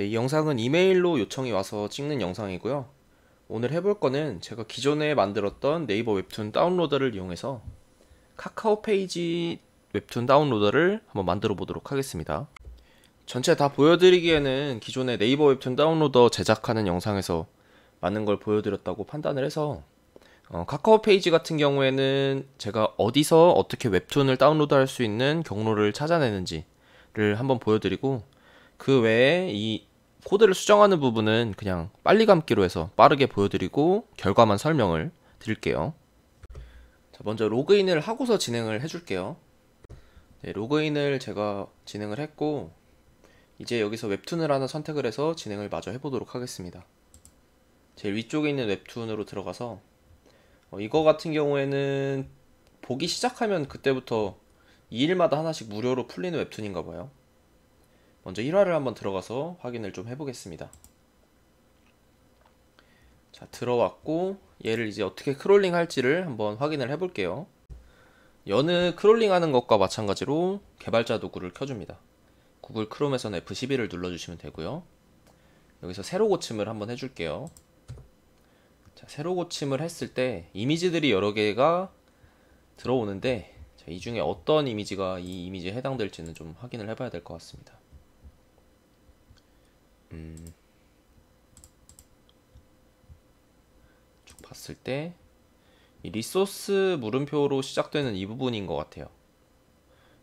네, 이 영상은 이메일로 요청이 와서 찍는 영상이고요. 오늘 해볼 거는 제가 기존에 만들었던 네이버 웹툰 다운로더를 이용해서 카카오 페이지 웹툰 다운로더를 한번 만들어 보도록 하겠습니다. 전체 다 보여드리기에는 기존의 네이버 웹툰 다운로더 제작하는 영상에서 많은 걸 보여드렸다고 판단을 해서 어, 카카오 페이지 같은 경우에는 제가 어디서 어떻게 웹툰을 다운로드 할수 있는 경로를 찾아내는지를 한번 보여드리고 그 외에 이 코드를 수정하는 부분은 그냥 빨리 감기로 해서 빠르게 보여드리고 결과만 설명을 드릴게요. 자, 먼저 로그인을 하고서 진행을 해줄게요. 네, 로그인을 제가 진행을 했고 이제 여기서 웹툰을 하나 선택을 해서 진행을 마저 해보도록 하겠습니다. 제일 위쪽에 있는 웹툰으로 들어가서 어, 이거 같은 경우에는 보기 시작하면 그때부터 2일마다 하나씩 무료로 풀리는 웹툰인가 봐요. 먼저 1화를 한번 들어가서 확인을 좀 해보겠습니다. 자, 들어왔고 얘를 이제 어떻게 크롤링 할지를 한번 확인을 해볼게요. 여느 크롤링 하는 것과 마찬가지로 개발자 도구를 켜줍니다. 구글 크롬에서는 F11을 눌러주시면 되고요. 여기서 새로 고침을 한번 해줄게요. 자, 새로 고침을 했을 때 이미지들이 여러 개가 들어오는데 자, 이 중에 어떤 이미지가 이 이미지에 해당될지는 좀 확인을 해봐야 될 것 같습니다. 음, 쭉 봤을 때 리소스 물음표로 시작되는 이 부분인 것 같아요.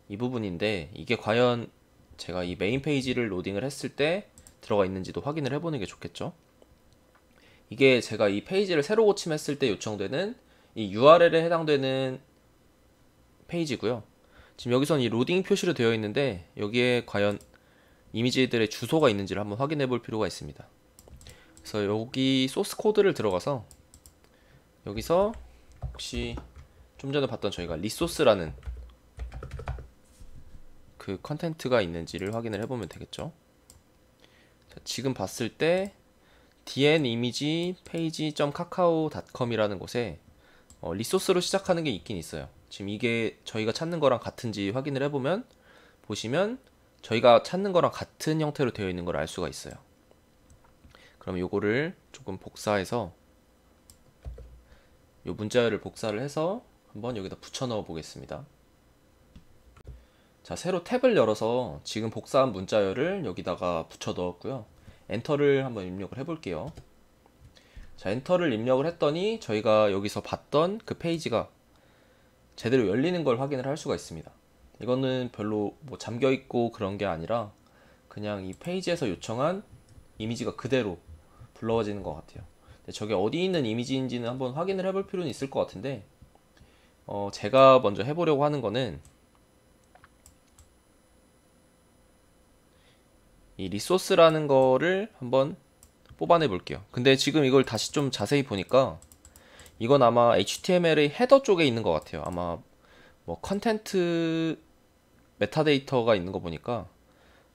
이 부분인데 이게 과연 제가 이 메인 페이지를 로딩을 했을 때 들어가 있는지도 확인을 해보는 게 좋겠죠. 이게 제가 이 페이지를 새로 고침했을 때 요청되는 이 URL에 해당되는 페이지고요. 지금 여기서는 이 로딩 표시로 되어 있는데 여기에 과연 이미지들의 주소가 있는지를 한번 확인해 볼 필요가 있습니다. 그래서 여기 소스 코드를 들어가서 여기서 혹시 좀 전에 봤던 저희가 리소스라는 그 컨텐트가 있는지를 확인을 해보면 되겠죠. 자, 지금 봤을 때 dn 이미지 페이지 .카카오.com이라는 곳에 어, 리소스로 시작하는 게 있긴 있어요. 지금 이게 저희가 찾는 거랑 같은지 확인을 해보면 보시면 저희가 찾는 거랑 같은 형태로 되어 있는 걸 알 수가 있어요. 그럼 요거를 조금 복사해서 요 문자열을 복사를 해서 한번 여기다 붙여 넣어 보겠습니다. 자, 새로 탭을 열어서 지금 복사한 문자열을 여기다가 붙여 넣었고요. 엔터를 한번 입력을 해 볼게요. 자, 엔터를 입력을 했더니 저희가 여기서 봤던 그 페이지가 제대로 열리는 걸 확인을 할 수가 있습니다. 이거는 별로 뭐 잠겨 있고 그런 게 아니라 그냥 이 페이지에서 요청한 이미지가 그대로 불러와지는 것 같아요. 근데 저게 어디 있는 이미지인지는 한번 확인을 해볼 필요는 있을 것 같은데 어, 제가 먼저 해보려고 하는 거는 이 리소스라는 거를 한번 뽑아내 볼게요. 근데 지금 이걸 다시 좀 자세히 보니까 이건 아마 HTML의 헤더 쪽에 있는 것 같아요. 아마 뭐 컨텐트 메타데이터가 있는 거 보니까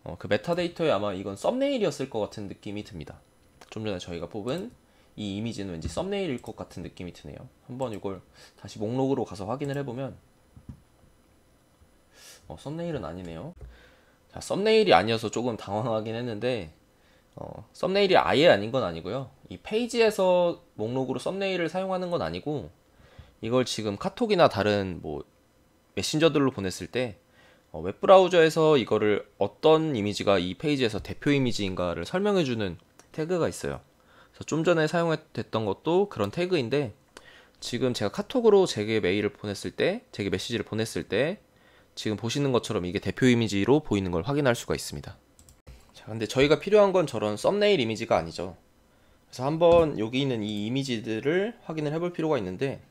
어, 그 메타데이터에 아마 이건 썸네일이었을 것 같은 느낌이 듭니다. 좀 전에 저희가 뽑은 이 이미지는 왠지 썸네일일 것 같은 느낌이 드네요. 한번 이걸 다시 목록으로 가서 확인을 해보면 어, 썸네일은 아니네요. 자, 썸네일이 아니어서 조금 당황하긴 했는데 어, 썸네일이 아예 아닌 건 아니고요. 이 페이지에서 목록으로 썸네일을 사용하는 건 아니고 이걸 지금 카톡이나 다른 뭐 메신저들로 보냈을 때 어, 웹브라우저에서 이거를 어떤 이미지가 이 페이지에서 대표 이미지인가를 설명해주는 태그가 있어요. 그래서 좀 전에 사용했던 것도 그런 태그인데 지금 제가 카톡으로 제게 메일을 보냈을 때, 제게 메시지를 보냈을 때 지금 보시는 것처럼 이게 대표 이미지로 보이는 걸 확인할 수가 있습니다. 자, 근데 저희가 필요한 건 저런 썸네일 이미지가 아니죠. 그래서 한번 여기 있는 이 이미지들을 확인을 해볼 필요가 있는데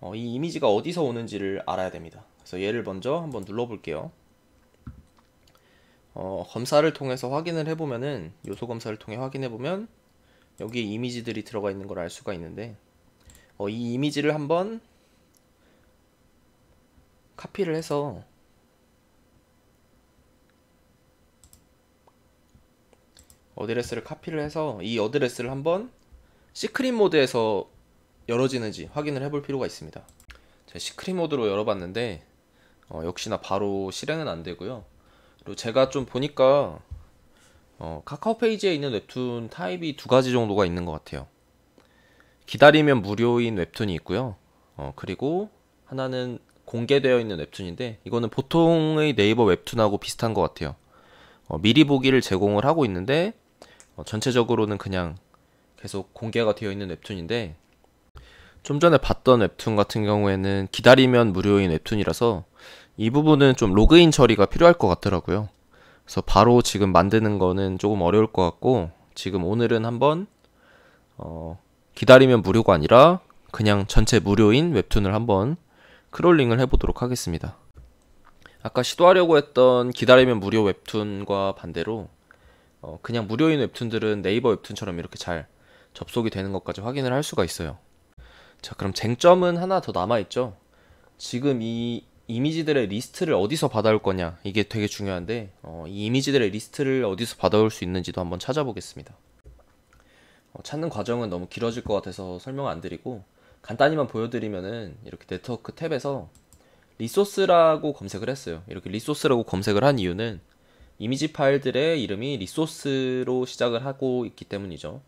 어, 이 이미지가 어디서 오는지를 알아야 됩니다. 그래서 얘를 먼저 한번 눌러볼게요. 어, 검사를 통해서 확인을 해보면은 요소 검사를 통해 확인해보면 여기에 이미지들이 들어가 있는 걸 알 수가 있는데 어, 이 이미지를 한번 카피를 해서 어드레스를 카피를 해서 이 어드레스를 한번 시크릿 모드에서 열어지는지 확인을 해볼 필요가 있습니다. 시크릿 모드로 열어봤는데 어, 역시나 바로 실행은 안 되고요. 그리고 제가 좀 보니까 어, 카카오 페이지에 있는 웹툰 타입이 두 가지 정도가 있는 것 같아요. 기다리면 무료인 웹툰이 있고요. 어, 그리고 하나는 공개되어 있는 웹툰인데 이거는 보통의 네이버 웹툰하고 비슷한 것 같아요. 어, 미리 보기를 제공을 하고 있는데 어, 전체적으로는 그냥 계속 공개가 되어 있는 웹툰인데 좀 전에 봤던 웹툰 같은 경우에는 기다리면 무료인 웹툰이라서 이 부분은 좀 로그인 처리가 필요할 것 같더라고요. 그래서 바로 지금 만드는 거는 조금 어려울 것 같고 지금 오늘은 한번 어, 기다리면 무료가 아니라 그냥 전체 무료인 웹툰을 한번 크롤링을 해보도록 하겠습니다. 아까 시도하려고 했던 기다리면 무료 웹툰과 반대로 어, 그냥 무료인 웹툰들은 네이버 웹툰처럼 이렇게 잘 접속이 되는 것까지 확인을 할 수가 있어요. 자 그럼 쟁점은 하나 더 남아있죠. 지금 이 이미지들의 리스트를 어디서 받아올 거냐 이게 되게 중요한데 어, 이 이미지들의 리스트를 어디서 받아올 수 있는지도 한번 찾아보겠습니다 어, 찾는 과정은 너무 길어질 것 같아서 설명 안 드리고 간단히만 보여드리면은 이렇게 네트워크 탭에서 리소스라고 검색을 했어요 이렇게 리소스라고 검색을 한 이유는 이미지 파일들의 이름이 리소스로 시작을 하고 있기 때문이죠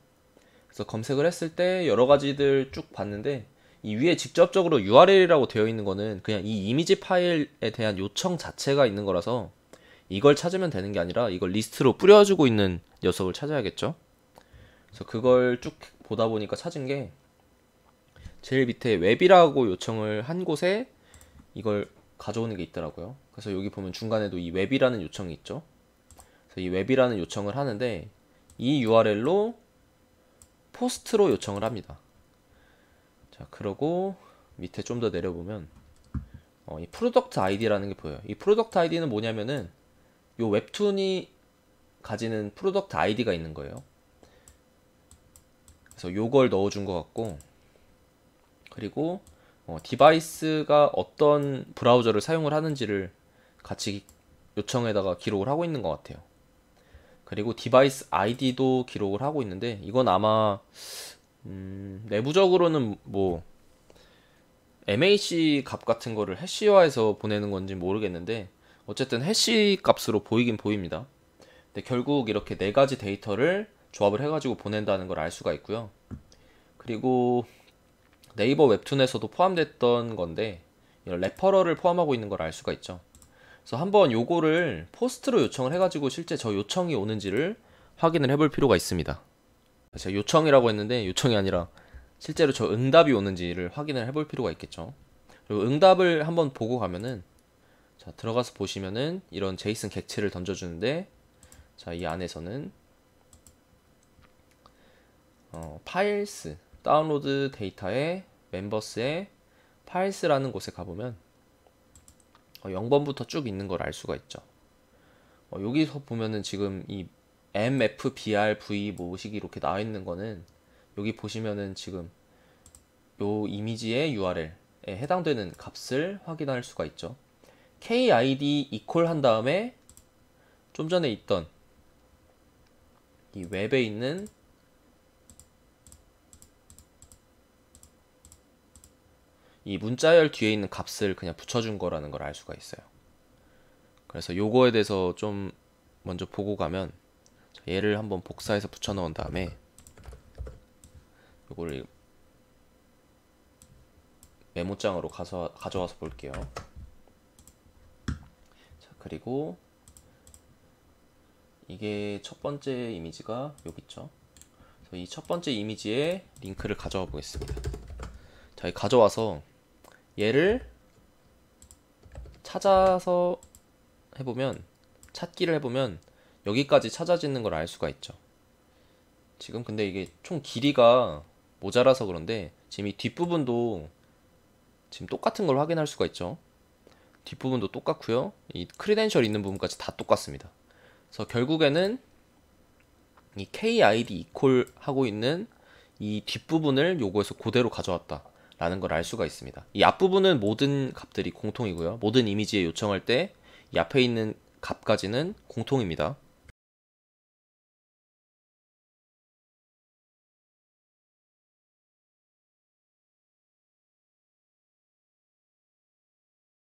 그래서 검색을 했을 때 여러 가지들 쭉 봤는데 이 위에 직접적으로 URL이라고 되어 있는 거는 그냥 이 이미지 파일에 대한 요청 자체가 있는 거라서 이걸 찾으면 되는 게 아니라 이걸 리스트로 뿌려주고 있는 녀석을 찾아야겠죠. 그래서 그걸 쭉 보다 보니까 찾은 게 제일 밑에 웹이라고 요청을 한 곳에 이걸 가져오는 게 있더라고요. 그래서 여기 보면 중간에도 이 웹이라는 요청이 있죠. 그래서 이 웹이라는 요청을 하는데 이 URL로 포스트로 요청을 합니다. 자 그러고 밑에 좀 더 내려보면 어, 이 프로덕트 아이디라는 게 보여요 이 프로덕트 아이디는 뭐냐면은 요 웹툰이 가지는 프로덕트 아이디가 있는 거예요 그래서 요걸 넣어준 것 같고 그리고 어, 디바이스가 어떤 브라우저를 사용을 하는지를 같이 요청에다가 기록을 하고 있는 것 같아요 그리고 디바이스 아이디도 기록을 하고 있는데 이건 아마 음, 내부적으로는 뭐 MAC 값 같은 거를 해시화해서 보내는 건지 모르겠는데 어쨌든 해시 값으로 보이긴 보입니다. 근데 결국 이렇게 네 가지 데이터를 조합을 해가지고 보낸다는 걸 알 수가 있고요. 그리고 네이버 웹툰에서도 포함됐던 건데 이런 레퍼럴을 포함하고 있는 걸 알 수가 있죠. 그래서 한번 요거를 포스트로 요청을 해가지고 실제 저 요청이 오는지를 확인을 해볼 필요가 있습니다. 제가 요청이라고 했는데 요청이 아니라 실제로 저 응답이 오는지를 확인을 해 볼 필요가 있겠죠. 그리고 응답을 한번 보고 가면은 자 들어가서 보시면은 이런 제이슨 객체를 던져주는데 자이 안에서는 어, 파일스 다운로드 데이터의 멤버스의 파일스라는 곳에 가보면 어, 0번부터 쭉 있는 걸 알 수가 있죠. 어, 여기서 보면은 지금 이 MFBRV 모시기 이렇게 나와 있는 거는 여기 보시면은 지금 요 이미지의 URL에 해당되는 값을 확인할 수가 있죠. KID equal 한 다음에 좀 전에 있던 이 웹에 있는 이 문자열 뒤에 있는 값을 그냥 붙여준 거라는 걸 알 수가 있어요. 그래서 요거에 대해서 좀 먼저 보고 가면 얘를 한번 복사해서 붙여 넣은 다음에 이거를 메모장으로 가서, 가져와서 볼게요. 자, 그리고 이게 첫 번째 이미지가 여기 있죠. 이 첫 번째 이미지에 링크를 가져와 보겠습니다. 자, 가져와서 얘를 찾아서 해보면 찾기를 해보면 여기까지 찾아지는 걸 알 수가 있죠. 지금 근데 이게 총 길이가 모자라서 그런데 지금 이 뒷부분도 지금 똑같은 걸 확인할 수가 있죠. 뒷부분도 똑같고요. 이 크리덴셜 있는 부분까지 다 똑같습니다. 그래서 결국에는 이 KID 이퀄 하고 있는 이 뒷부분을 요거에서 그대로 가져왔다. 라는 걸 알 수가 있습니다. 이 앞부분은 모든 값들이 공통이고요. 모든 이미지에 요청할 때 이 앞에 있는 값까지는 공통입니다.